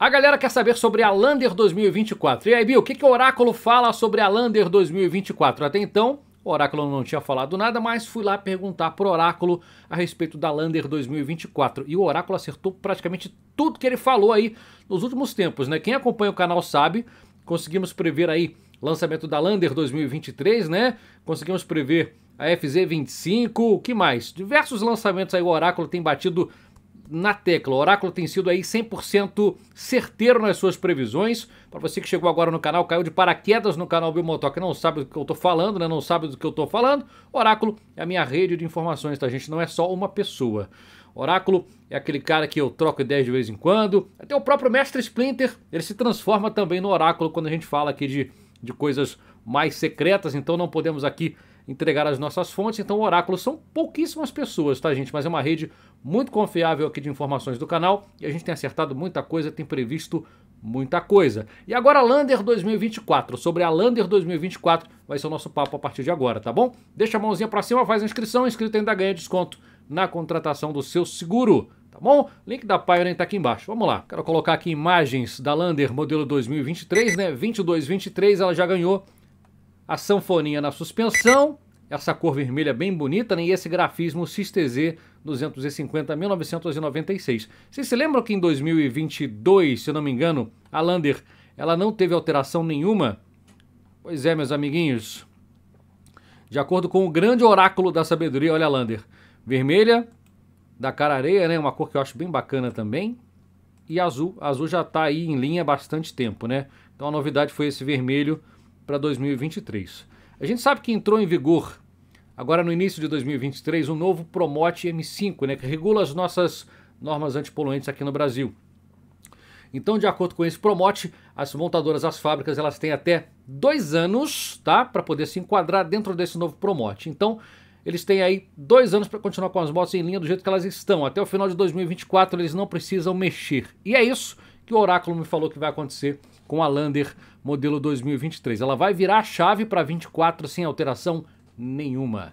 A galera quer saber sobre a Lander 2024. E aí, Bill, o que, que o Oráculo fala sobre a Lander 2024? Até então, o Oráculo não tinha falado nada, mas fui lá perguntar pro Oráculo a respeito da Lander 2024. E o Oráculo acertou praticamente tudo que ele falou aí nos últimos tempos, né? Quem acompanha o canal sabe, conseguimos prever aí lançamento da Lander 2023, né? Conseguimos prever a FZ25, o que mais? Diversos lançamentos aí o Oráculo tem batido na tecla. O Oráculo tem sido aí 100% certeiro nas suas previsões. Para você que chegou agora no canal, caiu de paraquedas no canal Biomotoc, não sabe do que eu estou falando, né? Não sabe do que eu estou falando. Oráculo é a minha rede de informações, tá gente? Não é só uma pessoa. Oráculo é aquele cara que eu troco ideias de vez em quando. Até o próprio Mestre Splinter, ele se transforma também no Oráculo quando a gente fala aqui de, de coisas mais secretas, então não podemos aqui entregar as nossas fontes. Então, o Oráculo são pouquíssimas pessoas, tá, gente? Mas é uma rede muito confiável aqui de informações do canal e a gente tem acertado muita coisa, tem previsto muita coisa. E agora, Lander 2024. Sobre a Lander 2024 vai ser o nosso papo a partir de agora, tá bom? Deixa a mãozinha para cima, faz a inscrição, inscrito ainda ganha desconto na contratação do seu seguro tá bom? Link da Pioneer tá aqui embaixo. Vamos lá. Quero colocar aqui imagens da Lander modelo 2023, né? 2223, ela já ganhou a sanfoninha na suspensão, essa cor vermelha bem bonita, né? e esse grafismo CISTZ 250-1996. Vocês se lembram que em 2022, se eu não me engano, a Lander ela não teve alteração nenhuma? Pois é, meus amiguinhos. De acordo com o grande oráculo da sabedoria, olha a Lander. Vermelha, da cara areia, né? Uma cor que eu acho bem bacana também. E azul. azul já está aí em linha há bastante tempo, né? Então a novidade foi esse vermelho para 2023. A gente sabe que entrou em vigor agora no início de 2023 um novo Promote M5, né, que regula as nossas normas antipoluentes aqui no Brasil. Então, de acordo com esse Promote, as montadoras, as fábricas, elas têm até dois anos, tá, para poder se enquadrar dentro desse novo Promote. Então, eles têm aí dois anos para continuar com as motos em linha do jeito que elas estão. Até o final de 2024 eles não precisam mexer. E é isso que o Oráculo me falou que vai acontecer com a Lander modelo 2023. Ela vai virar a chave para 24 sem alteração nenhuma.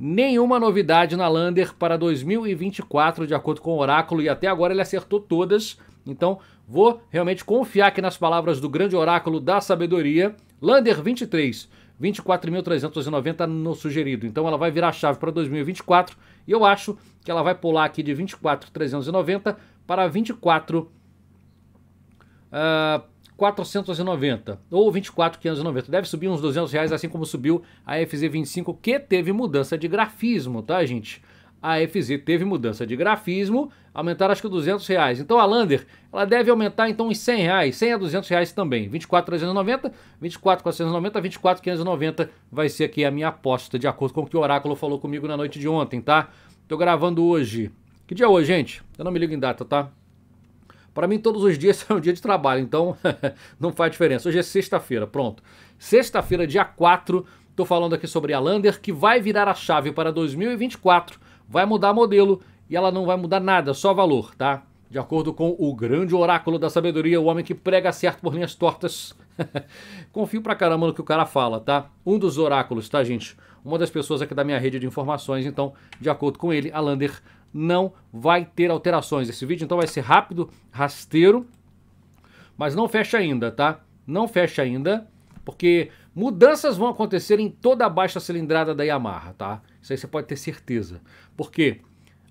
Nenhuma novidade na Lander para 2024, de acordo com o Oráculo, e até agora ele acertou todas. Então, vou realmente confiar aqui nas palavras do grande Oráculo da Sabedoria. Lander 23, 24.390 no sugerido. Então ela vai virar chave para 2024 e eu acho que ela vai pular aqui de 24.390 para 24 uh, 490 ou 24,590. Deve subir uns 200 reais, assim como subiu a FZ25, que teve mudança de grafismo, tá, gente? A FZ teve mudança de grafismo, aumentaram acho que 200 reais. Então a Lander, ela deve aumentar então uns 100 reais, 100 a 200 reais também. 24,390, 24,490, 24,590 vai ser aqui a minha aposta, de acordo com o que o Oráculo falou comigo na noite de ontem, tá? Tô gravando hoje. Que dia é hoje, gente? Eu não me ligo em data, tá? Para mim, todos os dias são é um dia de trabalho, então não faz diferença. Hoje é sexta-feira, pronto. Sexta-feira, dia 4, estou falando aqui sobre a Lander, que vai virar a chave para 2024, vai mudar modelo e ela não vai mudar nada, só valor, tá? De acordo com o grande oráculo da sabedoria, o homem que prega certo por linhas tortas. Confio pra caramba no que o cara fala, tá? Um dos oráculos, tá, gente? Uma das pessoas aqui da minha rede de informações, então, de acordo com ele, a Lander não vai ter alterações. Esse vídeo então vai ser rápido, rasteiro, mas não fecha ainda, tá? Não fecha ainda, porque mudanças vão acontecer em toda a baixa cilindrada da Yamaha, tá? Isso aí você pode ter certeza. Porque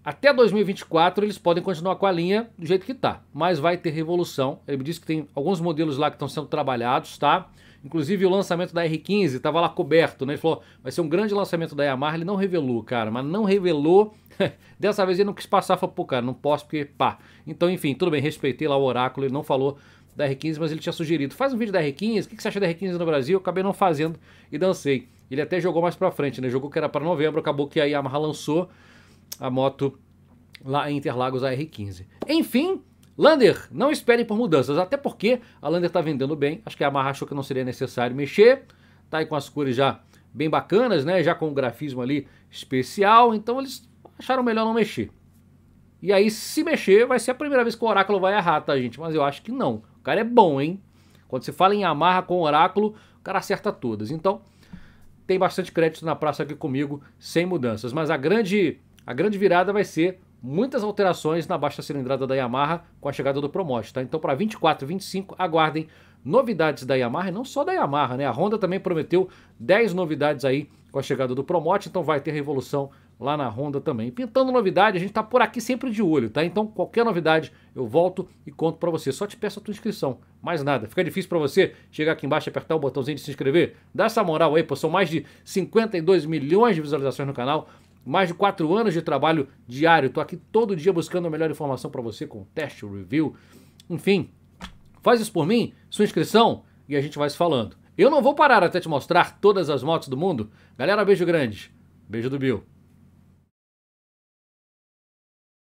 até 2024 eles podem continuar com a linha do jeito que tá, mas vai ter revolução. Ele me disse que tem alguns modelos lá que estão sendo trabalhados, tá? Inclusive o lançamento da R15 estava lá coberto, né? Ele falou, vai ser um grande lançamento da Yamaha, ele não revelou, cara, mas não revelou. Dessa vez ele não quis passar, falou, pô, cara, não posso porque pá. Então, enfim, tudo bem, respeitei lá o oráculo, ele não falou da R15, mas ele tinha sugerido, faz um vídeo da R15, o que, que você acha da R15 no Brasil? Eu acabei não fazendo e dancei. Ele até jogou mais pra frente, né? Jogou que era para novembro, acabou que a Yamaha lançou a moto lá em Interlagos, a R15. Enfim, Lander, não esperem por mudanças, até porque a Lander está vendendo bem, acho que a Yamaha achou que não seria necessário mexer, tá aí com as cores já bem bacanas, né? Já com o grafismo ali especial, então eles acharam melhor não mexer. E aí, se mexer, vai ser a primeira vez que o Oráculo vai errar, tá, gente? Mas eu acho que não. O cara é bom, hein? Quando você fala em amarra com Oráculo, o cara acerta todas. Então, tem bastante crédito na praça aqui comigo, sem mudanças. Mas a grande, a grande virada vai ser muitas alterações na baixa cilindrada da Yamaha com a chegada do Promote, tá? Então para 24, 25, aguardem novidades da Yamaha, e não só da Yamaha, né? A Honda também prometeu 10 novidades aí com a chegada do Promote, então vai ter revolução lá na Honda também. Pintando novidade, a gente tá por aqui sempre de olho, tá? Então qualquer novidade eu volto e conto para você. Só te peço a tua inscrição, mais nada. Fica difícil para você chegar aqui embaixo e apertar o botãozinho de se inscrever? Dá essa moral aí, pô, são mais de 52 milhões de visualizações no canal mais de quatro anos de trabalho diário. Estou aqui todo dia buscando a melhor informação para você com teste, review, enfim. Faz isso por mim, sua inscrição e a gente vai se falando. Eu não vou parar até te mostrar todas as motos do mundo. Galera, beijo grande. Beijo do Bill.